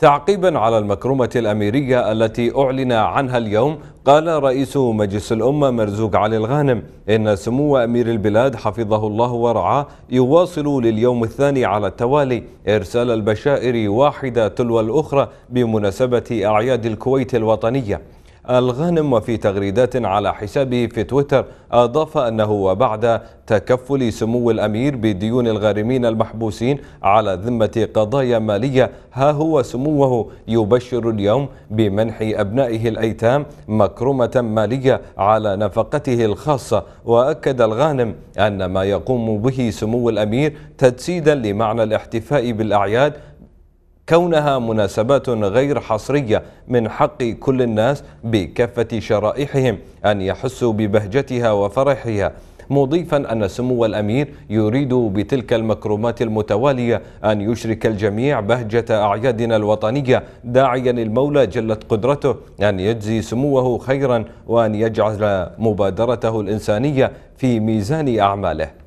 تعقيبا على المكرمة الأميرية التي أعلن عنها اليوم قال رئيس مجلس الأمة مرزوق علي الغانم إن سمو أمير البلاد حفظه الله ورعاه يواصل لليوم الثاني على التوالي إرسال البشائر واحدة تلو الأخرى بمناسبة أعياد الكويت الوطنية الغانم وفي تغريدات على حسابه في تويتر أضاف أنه وبعد تكفل سمو الأمير بديون الغارمين المحبوسين على ذمة قضايا مالية ها هو سموه يبشر اليوم بمنح أبنائه الأيتام مكرمة مالية على نفقته الخاصة وأكد الغانم أن ما يقوم به سمو الأمير تجسيدا لمعنى الاحتفاء بالأعياد كونها مناسبات غير حصرية من حق كل الناس بكافة شرائحهم أن يحسوا ببهجتها وفرحها مضيفا أن سمو الأمير يريد بتلك المكرمات المتوالية أن يشرك الجميع بهجة أعيادنا الوطنية داعيا المولى جلت قدرته أن يجزي سموه خيرا وأن يجعل مبادرته الإنسانية في ميزان أعماله